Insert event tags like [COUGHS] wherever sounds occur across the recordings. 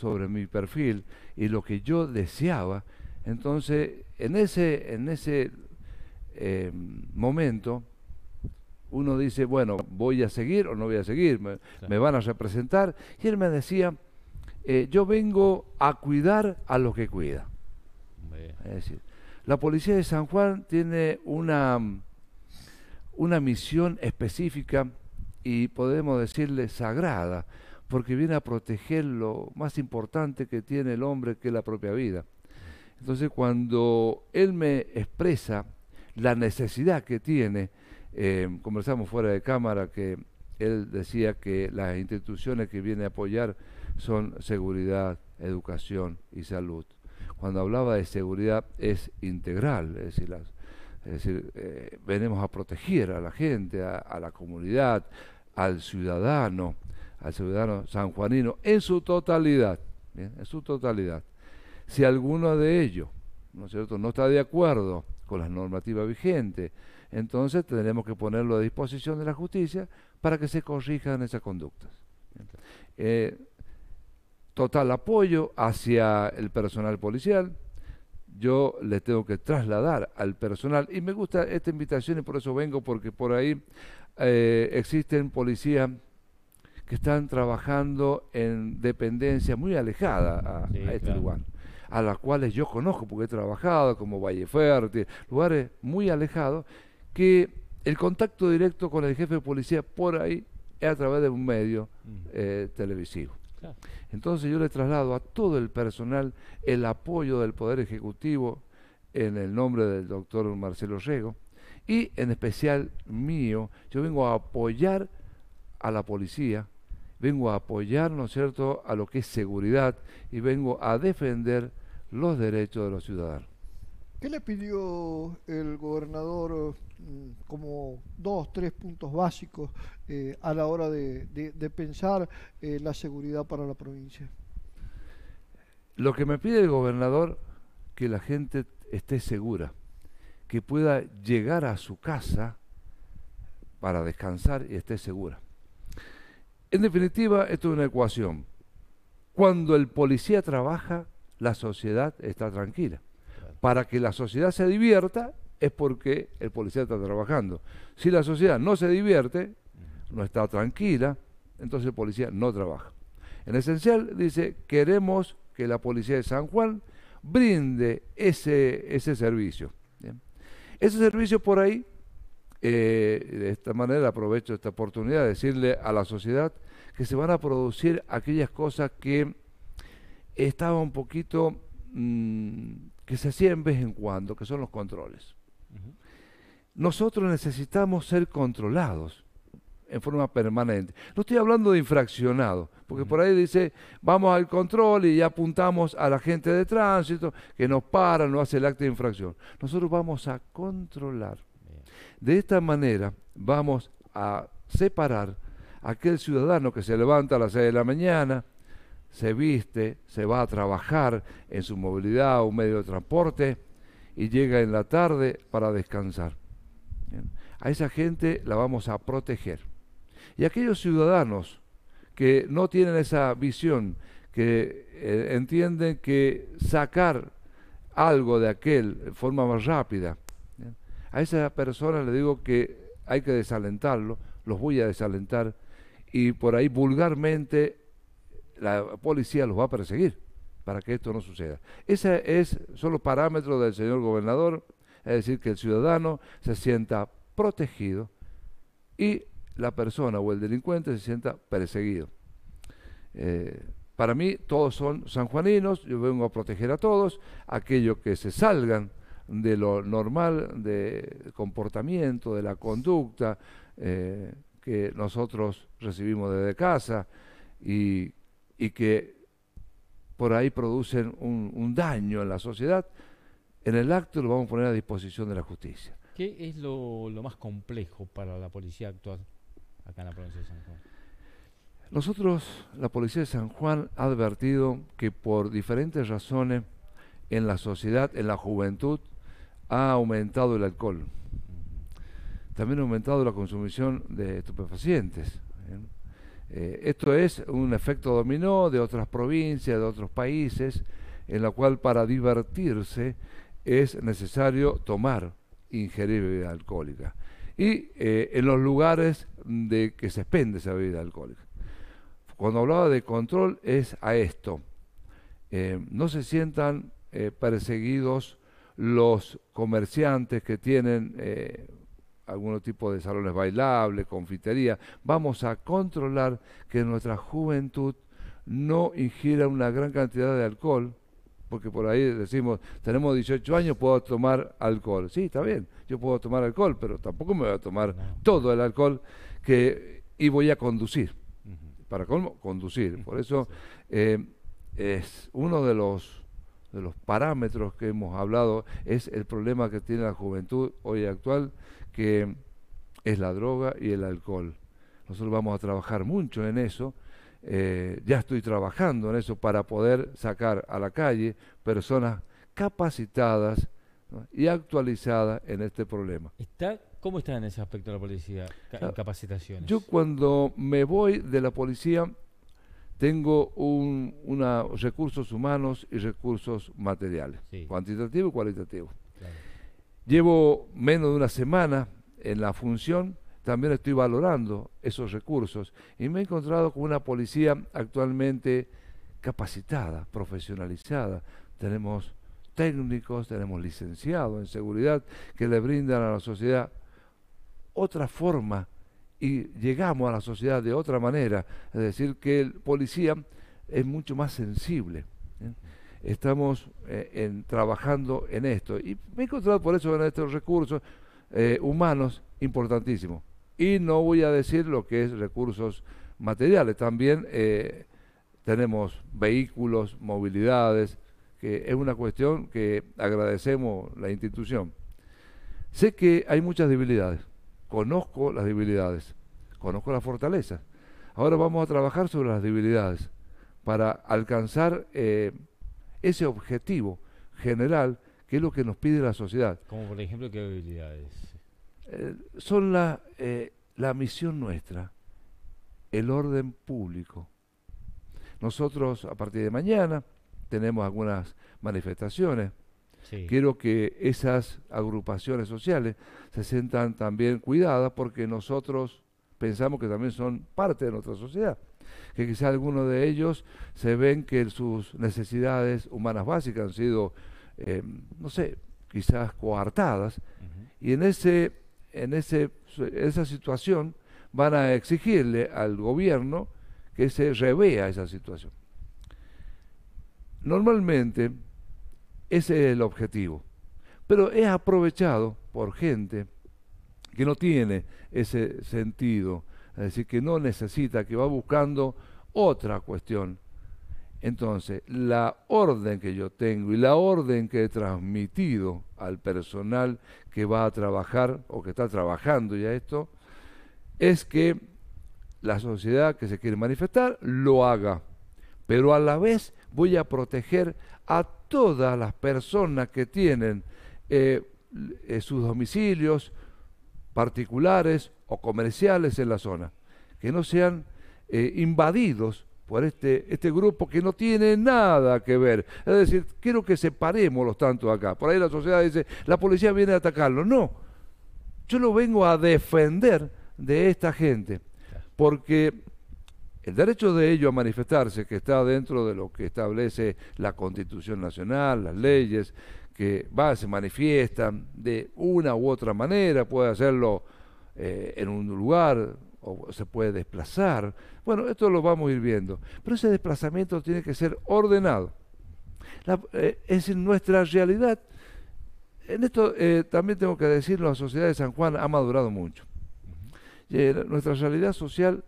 sobre mi perfil y lo que yo deseaba. Entonces, en ese, en ese eh, momento, uno dice, bueno, voy a seguir o no voy a seguir, me, van a representar. Y él me decía, eh, yo vengo a cuidar a los que cuida. Es decir, la policía de San Juan tiene una, una misión específica y podemos decirle sagrada, porque viene a proteger lo más importante que tiene el hombre, que es la propia vida. Entonces cuando él me expresa la necesidad que tiene, eh, conversamos fuera de cámara que él decía que las instituciones que viene a apoyar son seguridad, educación y salud. Cuando hablaba de seguridad es integral, es decir, eh, venimos a proteger a la gente, a la comunidad, al ciudadano al ciudadano sanjuanino en su totalidad, en su totalidad. Si alguno de ellos, ¿no es cierto?, no está de acuerdo con las normativas vigentes, entonces tendremos que ponerlo a disposición de la justicia para que se corrijan esas conductas. Eh, total apoyo hacia el personal policial. Yo les tengo que trasladar al personal, y me gusta esta invitación y por eso vengo, porque por ahí eh, existen policías que están trabajando en dependencia muy alejada a, este lugar, a las cuales yo conozco porque he trabajado, como Valleferte, lugares muy alejados, que el contacto directo con el jefe de policía por ahí es a través de un medio eh, televisivo. Entonces yo le traslado a todo el personal el apoyo del Poder Ejecutivo en el nombre del doctor Marcelo Rego y en especial mío, yo vengo a apoyar a la policía vengo a apoyar, ¿no es cierto?, a lo que es seguridad y vengo a defender los derechos de los ciudadanos. ¿Qué le pidió el gobernador mm, como dos, tres puntos básicos eh, a la hora de, pensar eh, la seguridad para la provincia? Lo que me pide el gobernador, que la gente esté segura, que pueda llegar a su casa para descansar y esté segura. En definitiva, esto es una ecuación. Cuando el policía trabaja, la sociedad está tranquila. Para que la sociedad se divierta es porque el policía está trabajando. Si la sociedad no se divierte, no está tranquila, entonces el policía no trabaja. En esencial dice, queremos que la policía de San Juan brinde ese, ese servicio. Ese servicio por ahí eh, de esta manera aprovecho esta oportunidad de decirle a la sociedad que se van a producir aquellas cosas que estaba un poquito mm, que se hacían vez en cuando, que son los controles. Nosotros necesitamos ser controlados en forma permanente. No estoy hablando de infraccionados porque por ahí dice, vamos al control y ya apuntamos a la gente de tránsito que nos para, no hace el acto de infracción. Nosotros vamos a controlar de esta manera vamos a separar a aquel ciudadano que se levanta a las 6 de la mañana, se viste, se va a trabajar en su movilidad o medio de transporte y llega en la tarde para descansar. A esa gente la vamos a proteger. Y aquellos ciudadanos que no tienen esa visión, que eh, entienden que sacar algo de aquel de forma más rápida a esa persona le digo que hay que desalentarlo, los voy a desalentar y por ahí vulgarmente la policía los va a perseguir para que esto no suceda. Ese es, solo parámetro del señor gobernador, es decir, que el ciudadano se sienta protegido y la persona o el delincuente se sienta perseguido. Eh, para mí todos son sanjuaninos, yo vengo a proteger a todos, aquellos que se salgan de lo normal de comportamiento, de la conducta eh, que nosotros recibimos desde casa y, que por ahí producen un, daño en la sociedad, en el acto lo vamos a poner a disposición de la justicia. ¿Qué es lo, lo más complejo para la policía actual acá en la provincia de San Juan? Nosotros, la Policía de San Juan, ha advertido que por diferentes razones en la sociedad, en la juventud, ha aumentado el alcohol. También ha aumentado la consumición de estupefacientes. Eh, esto es un efecto dominó de otras provincias, de otros países, en la cual para divertirse es necesario tomar, ingerir bebida alcohólica. Y eh, en los lugares de que se expende esa bebida alcohólica. Cuando hablaba de control es a esto. Eh, no se sientan perseguidos los comerciantes que tienen eh, algún tipo de salones bailables, confitería. Vamos a controlar que nuestra juventud no ingiera una gran cantidad de alcohol, porque por ahí decimos, tenemos 18 años, puedo tomar alcohol. Sí, está bien, yo puedo tomar alcohol, pero tampoco me voy a tomar todo el alcohol que, y voy a conducir. Para colmo, conducir. Por eso eh, es uno de los de los parámetros que hemos hablado es el problema que tiene la juventud hoy actual, que es la droga y el alcohol. Nosotros vamos a trabajar mucho en eso. Eh, ya estoy trabajando en eso para poder sacar a la calle personas capacitadas y actualizadas en este problema. ¿Está, ¿Cómo está en ese aspecto la policía? capacitaciones. Yo cuando me voy de la policía tengo recursos humanos y recursos materiales, cuantitativos y cualitativos. Llevo menos de una semana en la función, también estoy valorando esos recursos y me he encontrado con una policía actualmente capacitada, profesionalizada. Tenemos técnicos, tenemos licenciados en seguridad que le brindan a la sociedad otra forma y llegamos a la sociedad de otra manera. Es decir, que el policía es mucho más sensible. ¿eh? Estamos eh, trabajando en esto. Y me he encontrado por eso en estos recursos eh, humanos importantísimos. Y no voy a decir lo que es recursos materiales. También tenemos vehículos, movilidades, que es una cuestión que agradecemos la institución. Sé que hay muchas debilidades Conozco las debilidades, conozco las fortalezas. Ahora vamos a trabajar sobre las debilidades para alcanzar eh, ese objetivo general que es lo que nos pide la sociedad. Como por ejemplo, ¿qué debilidades? Eh, son la, eh, la misión nuestra, el orden público. Nosotros a partir de mañana tenemos algunas manifestaciones Quiero que esas agrupaciones sociales se sientan también cuidadas porque nosotros pensamos que también son parte de nuestra sociedad. Que quizá algunos de ellos se ven que sus necesidades humanas básicas han sido, eh, no sé, quizás coartadas. Y en, ese, en ese, esa situación van a exigirle al gobierno que se revea esa situación. Normalmente, ese es el objetivo. Pero es aprovechado por gente que no tiene ese sentido, es decir, que no necesita, que va buscando otra cuestión. Entonces, la orden que yo tengo y la orden que he transmitido al personal que va a trabajar o que está trabajando ya esto, es que la sociedad que se quiere manifestar lo haga, pero a la vez voy a proteger a todas las personas que tienen eh, eh, sus domicilios particulares o comerciales en la zona, que no sean eh, invadidos por este, este grupo que no tiene nada que ver. Es decir, quiero que separemos los tantos acá. Por ahí la sociedad dice, la policía viene a atacarlo. No, yo lo vengo a defender de esta gente, porque el derecho de ellos a manifestarse, que está dentro de lo que establece la Constitución Nacional, las leyes, que va, se manifiestan de una u otra manera, puede hacerlo eh, en un lugar o se puede desplazar. Bueno, esto lo vamos a ir viendo. Pero ese desplazamiento tiene que ser ordenado. Eh, es en nuestra realidad. En esto eh, también tengo que decirlo, la sociedad de San Juan ha madurado mucho. nuestra realidad social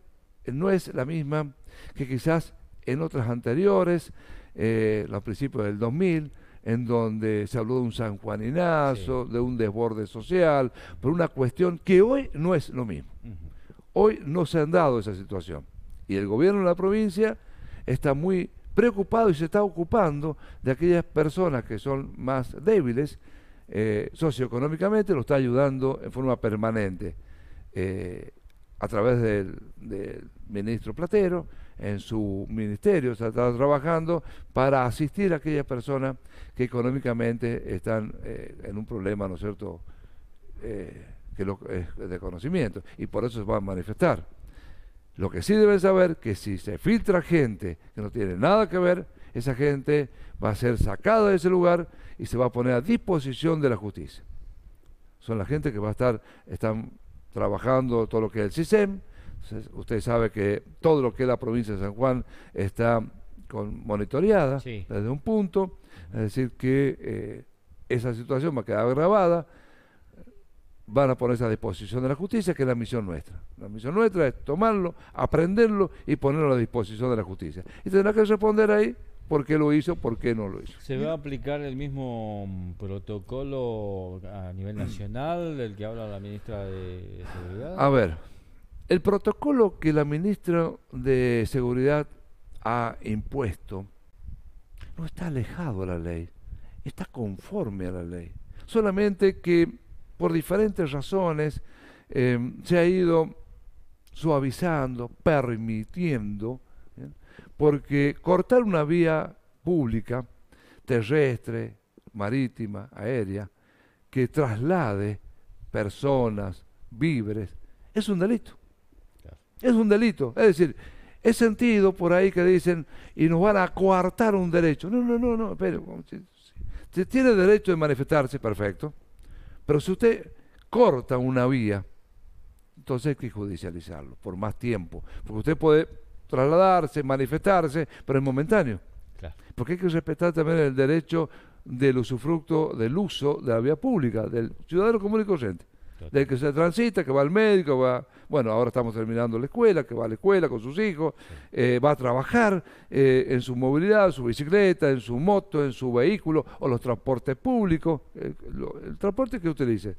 no es la misma que quizás en otras anteriores, los eh, principios del 2000, en donde se habló de un sanjuaninazo, Juaninazo, de un desborde social, por una cuestión que hoy no es lo mismo. Hoy no se han dado esa situación. Y el gobierno de la provincia está muy preocupado y se está ocupando de aquellas personas que son más débiles eh, socioeconómicamente, lo está ayudando en forma permanente. Eh, a través del, ministro Platero, en su ministerio, se ha trabajando para asistir a aquellas personas que económicamente están eh, en un problema, ¿no es cierto?, eh, que lo, de conocimiento, y por eso se van a manifestar. Lo que sí deben saber es que si se filtra gente que no tiene nada que ver, esa gente va a ser sacada de ese lugar y se va a poner a disposición de la justicia. Son la gente que va a estar, están trabajando todo lo que es el CISEM. Usted sabe que todo lo que es la provincia de San Juan está con, monitoreada desde un punto, es decir, que eh, esa situación va a quedar agravada, van a ponerse a disposición de la justicia, que es la misión nuestra. La misión nuestra es tomarlo, aprenderlo y ponerlo a disposición de la justicia. Y tendrá que responder ahí por qué lo hizo, por qué no lo hizo. ¿Se va a aplicar el mismo mm, protocolo a nivel nacional del que habla la ministra de Seguridad? A ver, el protocolo que la ministra de Seguridad ha impuesto no está alejado de la ley, está conforme a la ley. Solamente que por diferentes razones eh, se ha ido suavizando, permitiendo porque cortar una vía pública, terrestre, marítima, aérea, que traslade personas, víveres, es un delito. Es un delito. Es decir, he sentido por ahí que dicen y nos van a coartar un derecho. No, no, no, no, pero tiene derecho de manifestarse, perfecto. Pero si usted corta una vía, entonces hay que judicializarlo por más tiempo. Porque usted puede trasladarse, manifestarse, pero es momentáneo. Porque hay que respetar también el derecho del usufructo, del uso de la vía pública, del ciudadano común y corriente, del que se transita, que va al médico, va, bueno, ahora estamos terminando la escuela, que va a la escuela con sus hijos, eh, va a trabajar eh, en su movilidad, en su bicicleta, en su moto, en su vehículo, o los transportes públicos, eh, el transporte que utilice.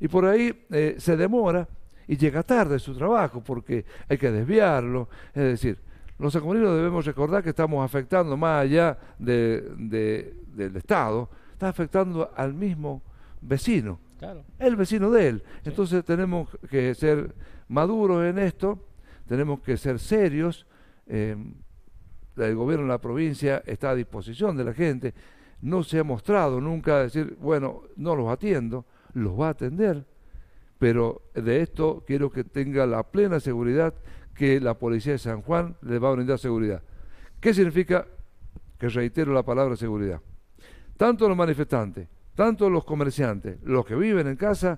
Y por ahí se demora y llega tarde su trabajo porque hay que desviarlo. Es decir, los sanjuaninos debemos recordar que estamos afectando más allá de, del Estado, está afectando al mismo vecino, el vecino de él. Entonces tenemos que ser maduros en esto, tenemos que ser serios. Eh, el gobierno de la provincia está a disposición de la gente. No se ha mostrado nunca decir, bueno, no los atiendo, los va a atender pero de esto quiero que tenga la plena seguridad que la policía de San Juan le va a brindar seguridad. ¿Qué significa? Que reitero la palabra seguridad. Tanto los manifestantes, tanto los comerciantes, los que viven en casa,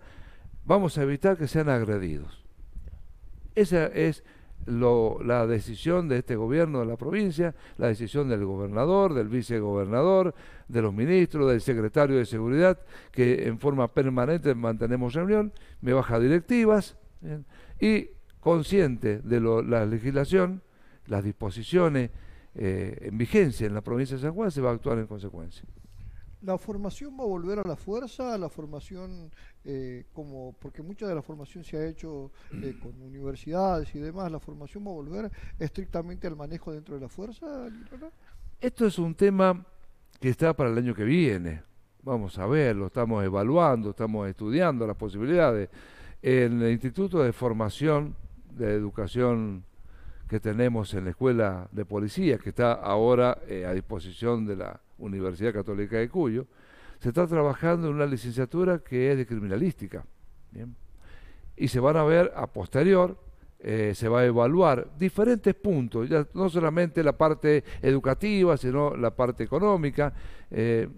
vamos a evitar que sean agredidos. Esa es la decisión de este gobierno de la provincia, la decisión del gobernador, del vicegobernador, de los ministros, del secretario de seguridad, que en forma permanente mantenemos reunión, me baja directivas, y consciente de la legislación, las disposiciones eh, en vigencia en la provincia de San Juan, se va a actuar en consecuencia la formación va a volver a la fuerza, la formación eh, como, porque mucha de la formación se ha hecho eh, [CLEARS THROAT] con universidades y demás, la formación va a volver estrictamente al manejo dentro de la fuerza, Esto es un tema que está para el año que viene. Vamos a verlo, estamos evaluando, estamos estudiando las posibilidades. En el Instituto de Formación de Educación que tenemos en la Escuela de Policía, que está ahora eh, a disposición de la Universidad Católica de Cuyo, se está trabajando en una licenciatura que es de criminalística. Y se van a ver a posterior, eh, se va a evaluar diferentes puntos, ya no solamente la parte educativa, sino la parte económica, eh,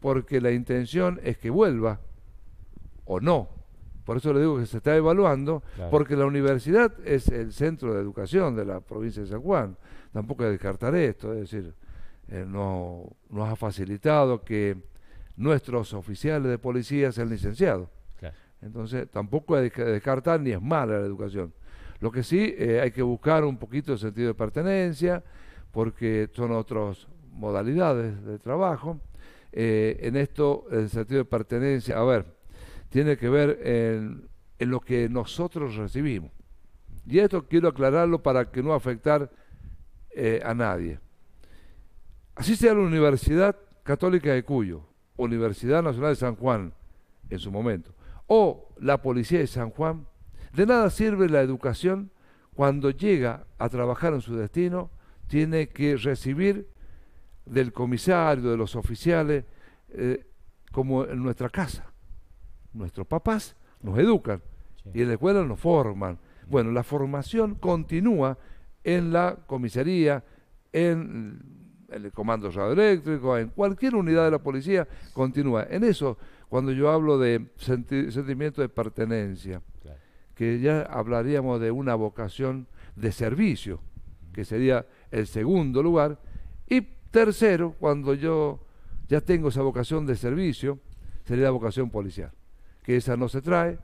porque la intención es que vuelva o no. Por eso le digo que se está evaluando, porque la universidad es el centro de educación de la provincia de San Juan. Tampoco descartaré esto, es decir, eh, no, nos ha facilitado que nuestros oficiales de policía sean licenciados. Entonces, tampoco hay que descartar ni es mala la educación. Lo que sí eh, hay que buscar un poquito de sentido de pertenencia, porque son otras modalidades de trabajo. Eh, en esto, el sentido de pertenencia, a ver, tiene que ver en, lo que nosotros recibimos. Y esto quiero aclararlo para que no afectar a nadie. Así sea la Universidad Católica de Cuyo, Universidad Nacional de San Juan en su momento, o la Policía de San Juan, de nada sirve la educación cuando llega a trabajar en su destino, tiene que recibir del comisario, de los oficiales, eh, como en nuestra casa. Nuestros papás nos educan y en la escuela nos forman. Bueno, la formación continúa en la comisaría, en el Comando Radioeléctrico, en cualquier unidad de la policía, continúa. En eso, cuando yo hablo de sentimiento de pertenencia, que ya hablaríamos de una vocación de servicio, que sería el segundo lugar, y tercero, cuando yo ya tengo esa vocación de servicio, sería la vocación policial, que esa no se trae,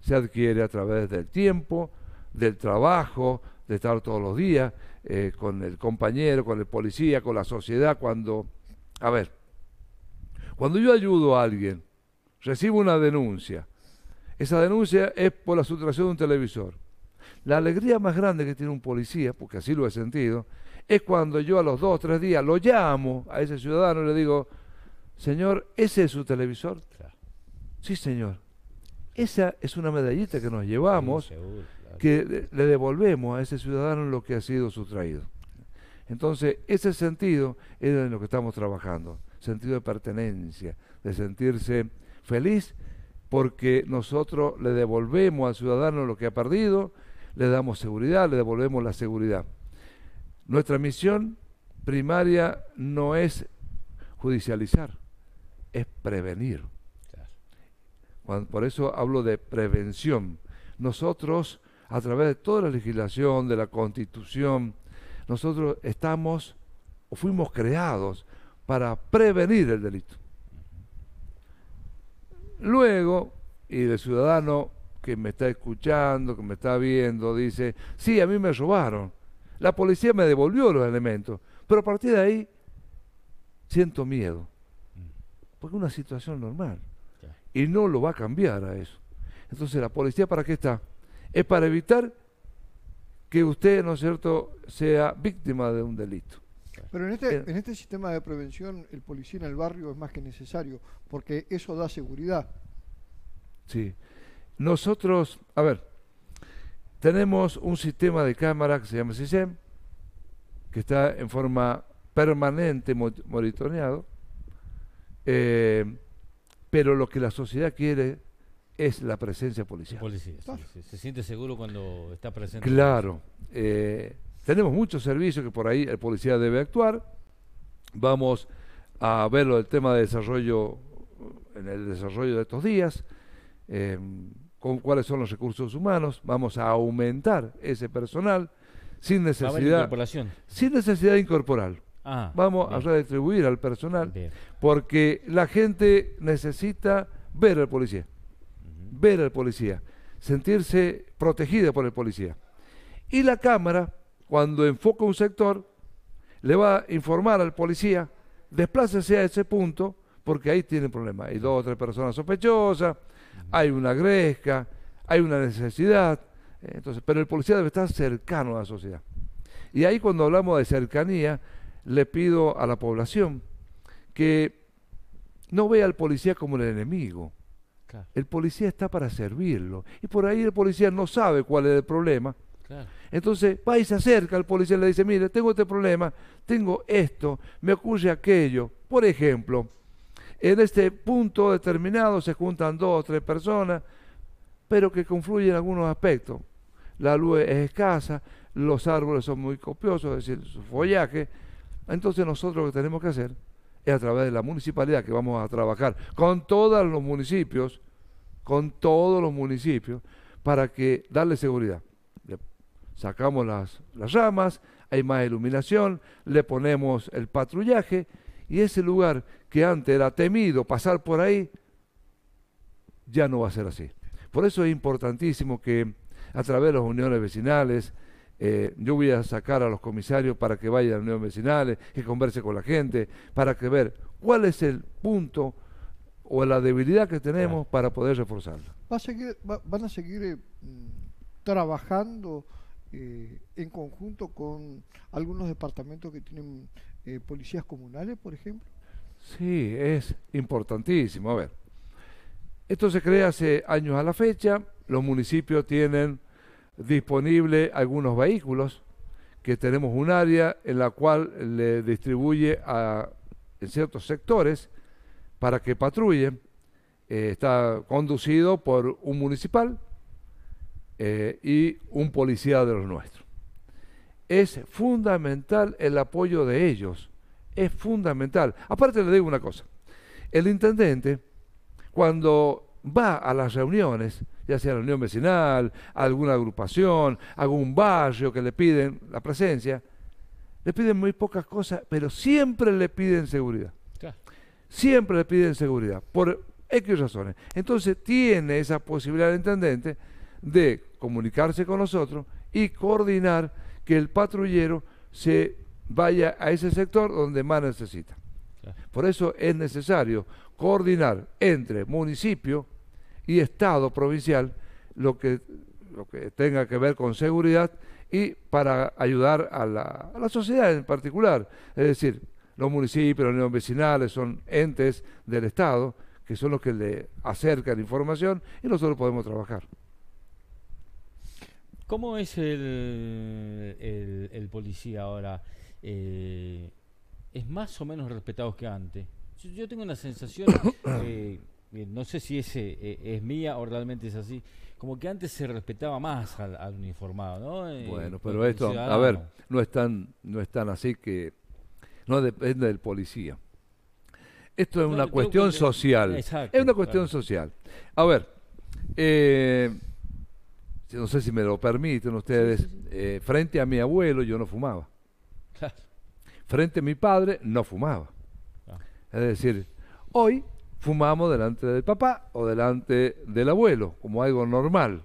se adquiere a través del tiempo, del trabajo, estar todos los días eh, con el compañero, con el policía, con la sociedad, cuando... A ver, cuando yo ayudo a alguien, recibo una denuncia. Esa denuncia es por la sustracción de un televisor. La alegría más grande que tiene un policía, porque así lo he sentido, es cuando yo a los dos o tres días lo llamo a ese ciudadano y le digo, señor, ¿ese es su televisor? Sí, señor. Esa es una medallita que nos llevamos que le devolvemos a ese ciudadano lo que ha sido sustraído. Entonces, ese sentido es en lo que estamos trabajando, sentido de pertenencia, de sentirse feliz porque nosotros le devolvemos al ciudadano lo que ha perdido, le damos seguridad, le devolvemos la seguridad. Nuestra misión primaria no es judicializar, es prevenir. por eso hablo de prevención. Nosotros a través de toda la legislación, de la constitución, nosotros estamos o fuimos creados para prevenir el delito. Luego, y el ciudadano que me está escuchando, que me está viendo, dice, sí, a mí me robaron, la policía me devolvió los elementos, pero a partir de ahí siento miedo, porque es una situación normal, y no lo va a cambiar a eso. Entonces, ¿la policía para qué está? es para evitar que usted, ¿no es cierto?, sea víctima de un delito. Pero este, en este, sistema de prevención, el policía en el barrio es más que necesario, porque eso da seguridad. Sí. Nosotros, a ver, tenemos un sistema de cámara que se llama SISEM, que está en forma permanente monitoreado, eh, pero lo que la sociedad quiere es la presencia policial. Policía, Se siente seguro cuando está presente. Claro. Eh, tenemos muchos servicios que por ahí el policía debe actuar. Vamos a ver el tema de desarrollo, en el desarrollo de estos días, eh, con cuáles son los recursos humanos. Vamos a aumentar ese personal sin necesidad, sin necesidad de ah, Vamos a redistribuir al personal porque la gente necesita ver al policía ver al policía, sentirse protegida por el policía. Y la cámara, cuando enfoca un sector, le va a informar al policía, desplácese a ese punto, porque ahí tiene problemas Hay dos o tres personas sospechosas, hay una gresca, hay una necesidad. Entonces, pero el policía debe estar cercano a la sociedad. Y ahí cuando hablamos de cercanía, le pido a la población que no vea al policía como el enemigo, el policía está para servirlo. Y por ahí el policía no sabe cuál es el problema. Entonces va y se acerca al policía y le dice, mire, tengo este problema, tengo esto, me ocurre aquello. Por ejemplo, en este punto determinado se juntan dos o tres personas, pero que confluyen algunos aspectos. La luz es escasa, los árboles son muy copiosos, es decir, su follaje. Entonces nosotros lo que tenemos que hacer es a través de la municipalidad que vamos a trabajar con todos los municipios, con todos los municipios, para que darle seguridad. sacamos las, las ramas, hay más iluminación, le ponemos el patrullaje y ese lugar que antes era temido pasar por ahí, ya no va a ser así. Por eso es importantísimo que a través de las uniones vecinales, eh, yo voy a sacar a los comisarios para que vayan a reuniones vecinales, que converse con la gente, para que ver cuál es el punto o la debilidad que tenemos para poder reforzarla. ¿Van a seguir eh, mm, trabajando eh, en conjunto con algunos departamentos que tienen policías comunales, por ejemplo? Sí, es importantísimo. A ver, esto se crea hace años a la fecha, los municipios tienen disponible algunos vehículos, que tenemos un área en la cual le distribuye a en ciertos sectores para que patrullen. Eh, está conducido por un municipal eh, y un policía de los nuestros. Es fundamental el apoyo de ellos, es fundamental. Aparte le digo una cosa, el intendente cuando va a las reuniones ya sea la unión vecinal, alguna agrupación, algún barrio que le piden la presencia. Le piden muy pocas cosas, pero siempre le piden seguridad. Siempre le piden seguridad, por X razones. Entonces tiene esa posibilidad el intendente de comunicarse con nosotros y coordinar que el patrullero se vaya a ese sector donde más necesita. Por eso es necesario coordinar entre municipio, y Estado provincial lo que, lo que tenga que ver con seguridad y para ayudar a la, sociedad en particular. Es decir, los municipios, las uniones vecinales son entes del Estado que son los que le acercan información y nosotros podemos trabajar. ¿Cómo es el, el, policía ahora? Eh, ¿Es más o menos respetado que antes? Yo, tengo una sensación [COUGHS] eh, no sé si ese eh, es mía o realmente es así. Como que antes se respetaba más al, uniformado, ¿no? Eh, bueno, pero esto, a ver, no es tan, no así que no depende del policía. Esto es una cuestión social. es una cuestión social. A ver, eh, no sé si me lo permiten ustedes, frente a mi abuelo yo no fumaba. Claro. Frente a mi padre no fumaba. Ah. Es decir, hoy fumamos delante del papá o delante del abuelo, como algo normal.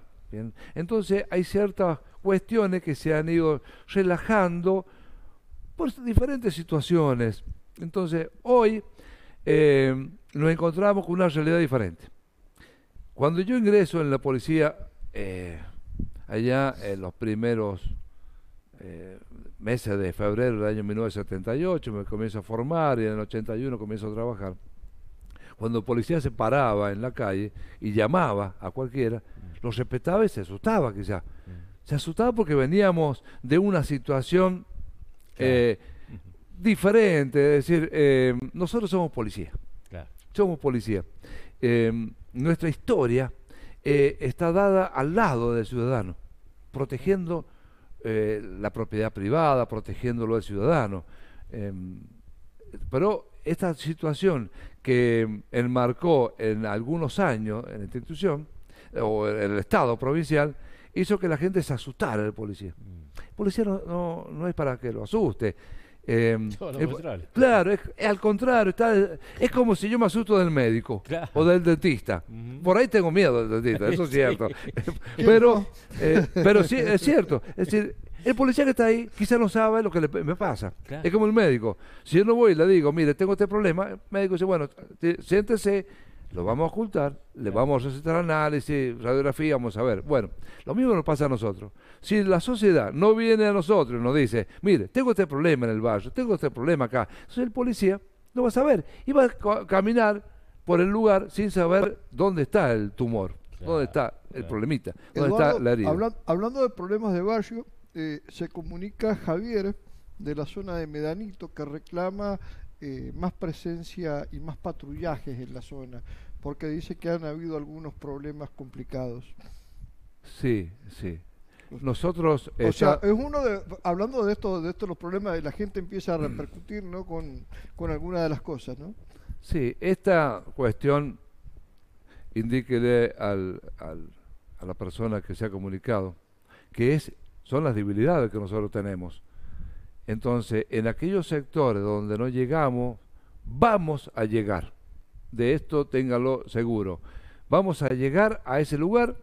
Entonces hay ciertas cuestiones que se han ido relajando por diferentes situaciones. Entonces hoy eh, nos encontramos con una realidad diferente. Cuando yo ingreso en la policía, eh, allá en los primeros eh, meses de febrero del año 1978, me comienzo a formar y en el 81 comienzo a trabajar cuando el policía se paraba en la calle y llamaba a cualquiera, mm. lo respetaba y se asustaba quizá mm. Se asustaba porque veníamos de una situación eh, diferente, es decir, eh, nosotros somos policía. Somos policía. Eh, nuestra historia está dada al lado del ciudadano, protegiendo la propiedad privada, protegiéndolo al ciudadano. Em, pero esta situación que enmarcó en algunos años en la institución eh, o en el Estado provincial, hizo que la gente se asustara del policía. Mm. El policía no, es para que lo asuste. Em, [LAUGHS] claro, es, al contrario, es como si yo me asusto del médico [LAUGHS] o del dentista. Por ahí tengo miedo del dentista, eso es [LAUGHS] cierto. pero, eh, pero sí, es cierto. Es decir, el policía que está ahí quizá no sabe lo que le, me pasa. Es como el médico. Si yo no voy y le digo, mire, tengo este problema, el médico dice, bueno, siéntese, lo vamos a ocultar, le vamos a hacer análisis, radiografía, vamos a ver. Bueno, lo mismo nos pasa a nosotros. Si la sociedad no viene a nosotros y nos dice, mire, tengo este problema en el barrio, tengo este problema acá, entonces el policía no va a saber y va a caminar por el lugar sin saber dónde está el tumor, dónde está el problemita, dónde está la herida. hablando de problemas de barrio, eh, se comunica Javier de la zona de Medanito que reclama eh, más presencia y más patrullajes en la zona, porque dice que han habido algunos problemas complicados. Sí, sí. Pues, Nosotros... O sea, es uno de... Hablando de esto, de estos los problemas, la gente empieza a mm. repercutir, ¿no? Con, con alguna de las cosas, ¿no? Sí, esta cuestión indíquele al, a la persona que se ha comunicado que es son las debilidades que nosotros tenemos. Entonces, en aquellos sectores donde no llegamos, vamos a llegar. De esto téngalo seguro. Vamos a llegar a ese lugar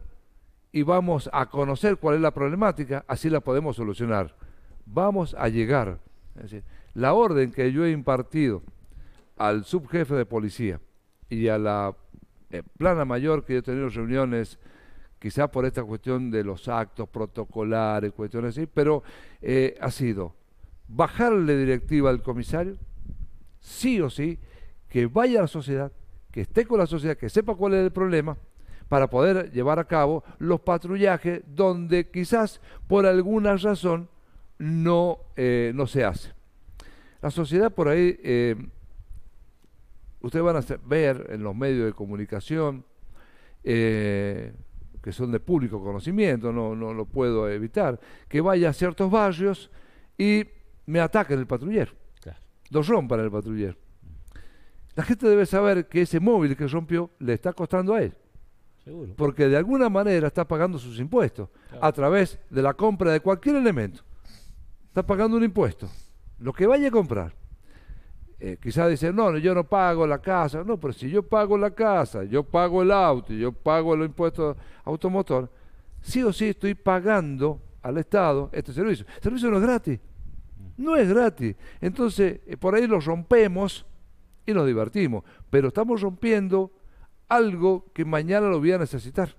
y vamos a conocer cuál es la problemática, así la podemos solucionar. Vamos a llegar. Es decir, la orden que yo he impartido al subjefe de policía y a la eh, plana mayor que yo he tenido reuniones quizás por esta cuestión de los actos protocolares, cuestiones así, pero eh, ha sido bajarle directiva al comisario, sí o sí, que vaya a la sociedad, que esté con la sociedad, que sepa cuál es el problema, para poder llevar a cabo los patrullajes donde quizás por alguna razón no, eh, no se hace. La sociedad por ahí, eh, ustedes van a ver en los medios de comunicación, eh, que son de público conocimiento, no, lo puedo evitar, que vaya a ciertos barrios y me ataquen el patrullero. lo Los rompan el patrullero. La gente debe saber que ese móvil que rompió le está costando a él. Seguro. Porque de alguna manera está pagando sus impuestos a través de la compra de cualquier elemento. Está pagando un impuesto. Lo que vaya a comprar. Eh, quizás dicen, no, yo no pago la casa. No, pero si yo pago la casa, yo pago el auto, yo pago los impuestos automotor, sí o sí estoy pagando al Estado este servicio. El servicio no es gratis. No es gratis. Entonces, eh, por ahí lo rompemos y nos divertimos. Pero estamos rompiendo algo que mañana lo voy a necesitar.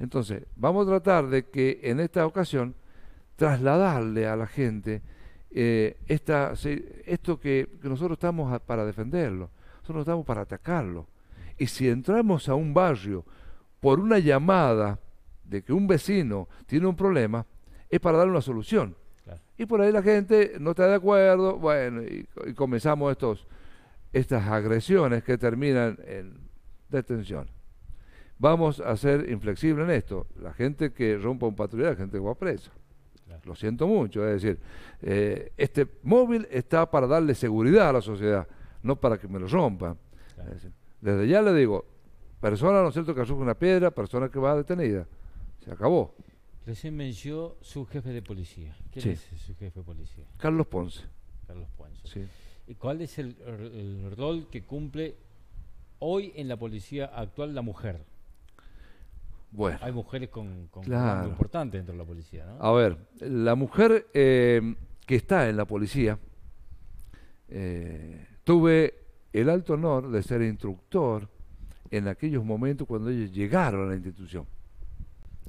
Entonces, vamos a tratar de que en esta ocasión trasladarle a la gente eh, esto que, nosotros estamos para defenderlo, nosotros estamos para atacarlo. Y si entramos a un barrio por una llamada de que un vecino tiene un problema, es para darle una solución. Y por ahí la gente no está de acuerdo, bueno, y, comenzamos estos, estas agresiones que terminan en detención. Vamos a ser inflexibles en esto. La gente que rompa un patrullero la gente que va presa. Lo siento mucho, es decir, eh, este móvil está para darle seguridad a la sociedad, no para que me lo rompa. desde ya le digo, persona, ¿no es cierto?, que sufre una piedra, persona que va detenida. Se acabó. Recién mencionó su jefe de policía. ¿Quién es su jefe de policía? Carlos Ponce. Carlos Ponce. Sí. ¿Y cuál es el rol que cumple hoy en la policía actual la mujer? Hay mujeres con, con importante dentro de la policía, ¿no? A ver, la mujer eh, que está en la policía, eh, tuve el alto honor de ser instructor en aquellos momentos cuando ellos llegaron a la institución.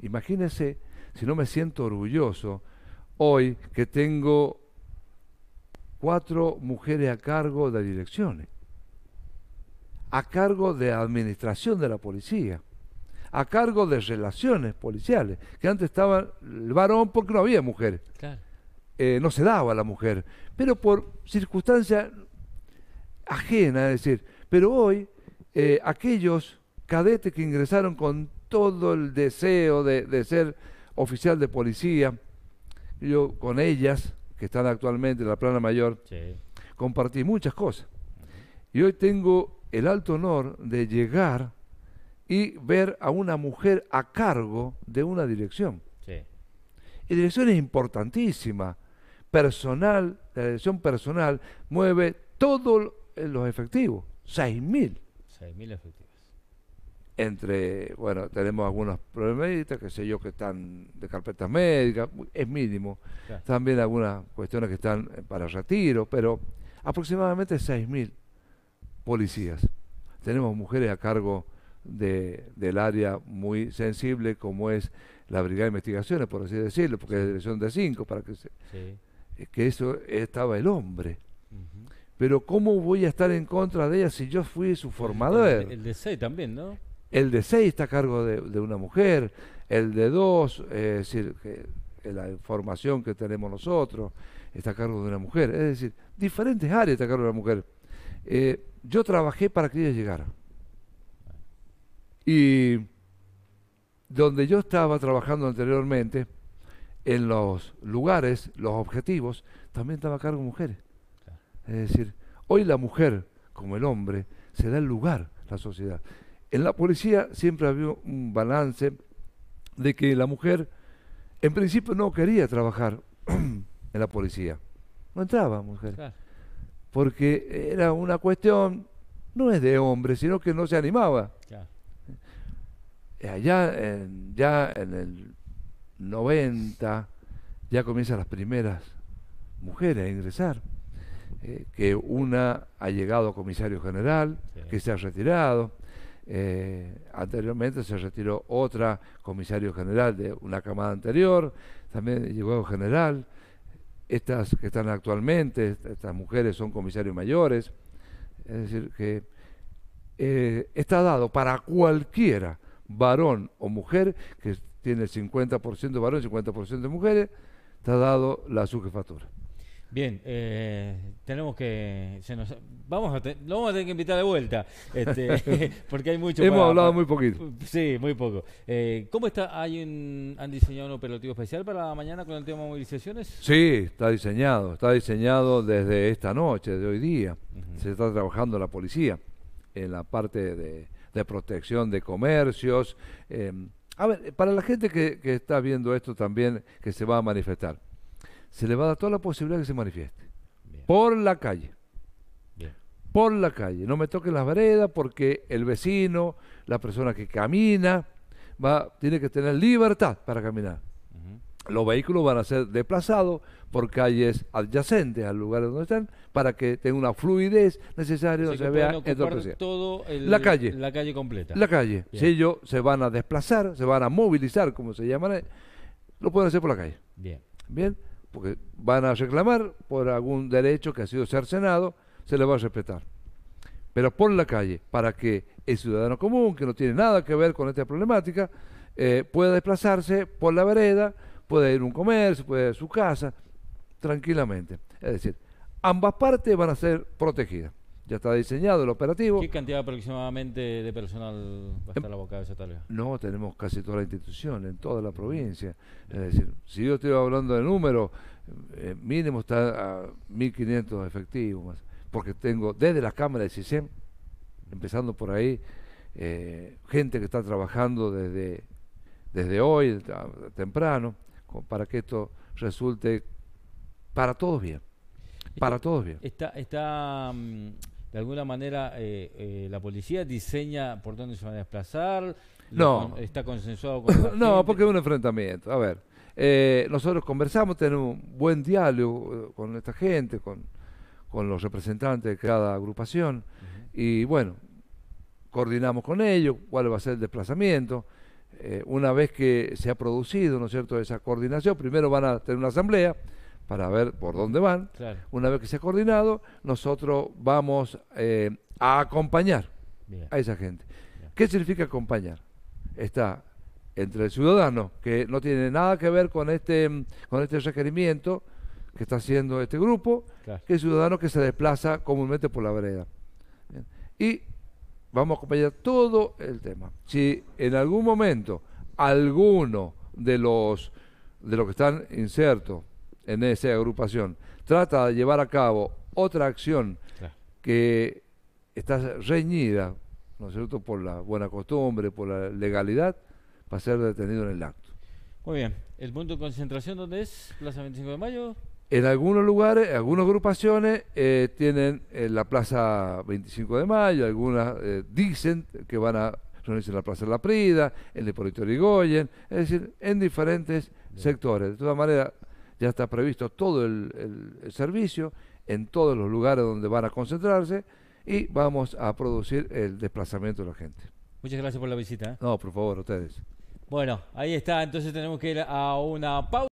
Imagínense si no me siento orgulloso hoy que tengo cuatro mujeres a cargo de direcciones, a cargo de administración de la policía a cargo de relaciones policiales, que antes estaba el varón porque no había mujer. Eh, no se daba la mujer, pero por circunstancia ajena, es decir, pero hoy eh, aquellos cadetes que ingresaron con todo el deseo de, ser oficial de policía, yo con ellas, que están actualmente en la plana mayor, compartí muchas cosas. Y hoy tengo el alto honor de llegar y ver a una mujer a cargo de una dirección. Sí. Y dirección es importantísima. Personal, la dirección personal mueve todos eh, los efectivos, 6.000. 6.000 efectivos entre, bueno, tenemos algunos problemáticas, que sé yo, que están de carpetas médicas, es mínimo. También algunas cuestiones que están eh, para retiro, pero aproximadamente 6.000 policías. Tenemos mujeres a cargo de, del área muy sensible como es la Brigada de Investigaciones, por así decirlo, porque es dirección de cinco, para que se, eh, que eso estaba el hombre. Pero ¿cómo voy a estar en contra de ella si yo fui su formador? El, de seis también, ¿no? El de seis está a cargo de, una mujer, el de dos, eh, es decir, eh, la información que tenemos nosotros está a cargo de una mujer, es decir, diferentes áreas está a cargo de una mujer. yo trabajé para que ella llegara. Y donde yo estaba trabajando anteriormente, en los lugares, los objetivos, también estaba a cargo mujeres. Es decir, hoy la mujer, como el hombre, se da el lugar la sociedad. En la policía siempre había un balance de que la mujer, en principio, no quería trabajar [CLEARS THROAT] en la policía. No entraba mujer. Porque era una cuestión, no es de hombre, sino que no se animaba allá en, ya en el 90 ya comienzan las primeras mujeres a ingresar, eh, que una ha llegado a comisario general, que se ha retirado, eh, anteriormente se retiró otra comisario general de una camada anterior, también llegó general, estas que están actualmente, estas mujeres son comisarios mayores, es decir, que eh, está dado para cualquiera varón o mujer, que tiene 50% de varón, 50% de mujeres, está dado la sujefatura. Bien, eh, tenemos que. nos, vamos a vamos a tener que invitar de vuelta, este, [LAUGHS] porque hay mucho. Hemos hablado muy poquito. Sí, muy poco. Eh, ¿Cómo está? ¿Hay ¿Han diseñado un operativo especial para la mañana con el tema de movilizaciones? Sí, está diseñado. Está diseñado desde esta noche, de hoy día. Se está trabajando la policía en la parte de de protección de comercios. Em, a ver, para la gente que, está viendo esto también, que se va a manifestar, se le va a dar toda la posibilidad que se manifieste. Por la calle. Por la calle. No me toquen las veredas porque el vecino, la persona que camina, va, tiene que tener libertad para caminar los vehículos van a ser desplazados por calles adyacentes al lugar donde están para que tenga una fluidez necesaria no se vea Todo el, la calle. La calle completa. La calle. Si ellos se van a desplazar, se van a movilizar, como se llaman, lo pueden hacer por la calle. Bien. Bien, porque van a reclamar por algún derecho que ha sido cercenado, se le va a respetar. Pero por la calle, para que el ciudadano común, que no tiene nada que ver con esta problemática, eh, pueda desplazarse por la vereda, puede ir a un comercio, puede ir a su casa, tranquilamente. Es decir, ambas partes van a ser protegidas. Ya está diseñado el operativo. ¿Qué cantidad aproximadamente de personal va a estar la em, boca de esa tarea? No, tenemos casi toda la institución en toda la provincia. Es decir, si yo estoy hablando de números, eh, mínimo está a 1.500 efectivos más. Porque tengo desde la cámara de CISEM, empezando por ahí, eh, gente que está trabajando desde, desde hoy, temprano para que esto resulte para todos bien. Para está, todos bien. Está, está mm, de alguna manera, eh, eh, la policía diseña por dónde se van a desplazar. No. está consensuado con. [LAUGHS] La no, porque es un enfrentamiento. A ver, eh, nosotros conversamos, tenemos un buen diálogo con esta gente, con, con los representantes de cada agrupación, y bueno, coordinamos con ellos cuál va a ser el desplazamiento. Eh, una vez que se ha producido, ¿no es cierto?, esa coordinación, primero van a tener una asamblea para ver por dónde van. Una vez que se ha coordinado, nosotros vamos eh, a acompañar a esa gente. ¿Qué significa acompañar? Está entre el ciudadano, que no tiene nada que ver con este, con este requerimiento que está haciendo este grupo, que el ciudadano que se desplaza comúnmente por la vereda. Y vamos a acompañar todo el tema. Si en algún momento alguno de los, de los que están insertos en esa agrupación trata de llevar a cabo otra acción que está reñida, ¿no cierto?, por la buena costumbre, por la legalidad, va a ser detenido en el acto. Muy bien. ¿El punto de concentración dónde es? ¿Plaza 25 de Mayo? En algunos lugares, en algunas agrupaciones eh, tienen eh, la Plaza 25 de Mayo, algunas eh, dicen que van a reunirse en la Plaza de la Prida, en el Depósito rigoyen es decir, en diferentes sectores. De todas maneras, ya está previsto todo el, servicio en todos los lugares donde van a concentrarse y vamos a producir el desplazamiento de la gente. Muchas gracias por la visita. No, por favor, ustedes. Bueno, ahí está, entonces tenemos que ir a una pausa.